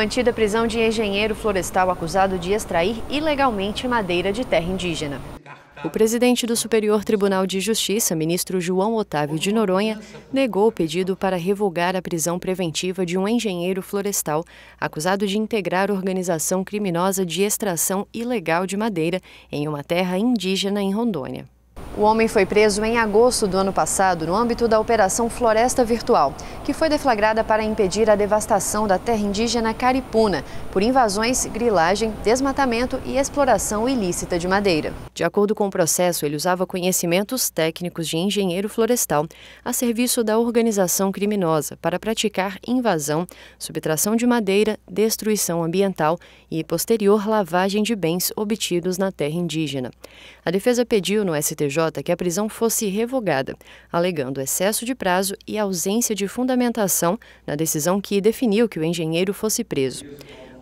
mantida a prisão de engenheiro florestal acusado de extrair ilegalmente madeira de terra indígena. O presidente do Superior Tribunal de Justiça, ministro João Otávio de Noronha, negou o pedido para revogar a prisão preventiva de um engenheiro florestal acusado de integrar organização criminosa de extração ilegal de madeira em uma terra indígena em Rondônia. O homem foi preso em agosto do ano passado no âmbito da Operação Floresta Virtual, que foi deflagrada para impedir a devastação da terra indígena Caripuna por invasões, grilagem, desmatamento e exploração ilícita de madeira. De acordo com o processo, ele usava conhecimentos técnicos de engenheiro florestal a serviço da organização criminosa para praticar invasão, subtração de madeira, destruição ambiental e posterior lavagem de bens obtidos na terra indígena. A defesa pediu no STJ que a prisão fosse revogada, alegando excesso de prazo e ausência de fundamentação na decisão que definiu que o engenheiro fosse preso.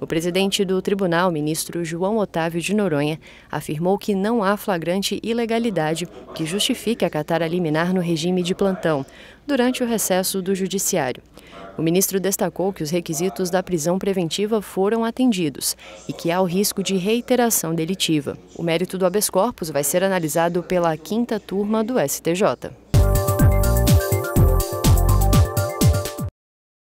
O presidente do tribunal, ministro João Otávio de Noronha, afirmou que não há flagrante ilegalidade que justifique acatar a liminar no regime de plantão, durante o recesso do Judiciário. O ministro destacou que os requisitos da prisão preventiva foram atendidos e que há o risco de reiteração delitiva. O mérito do habeas corpus vai ser analisado pela quinta turma do STJ.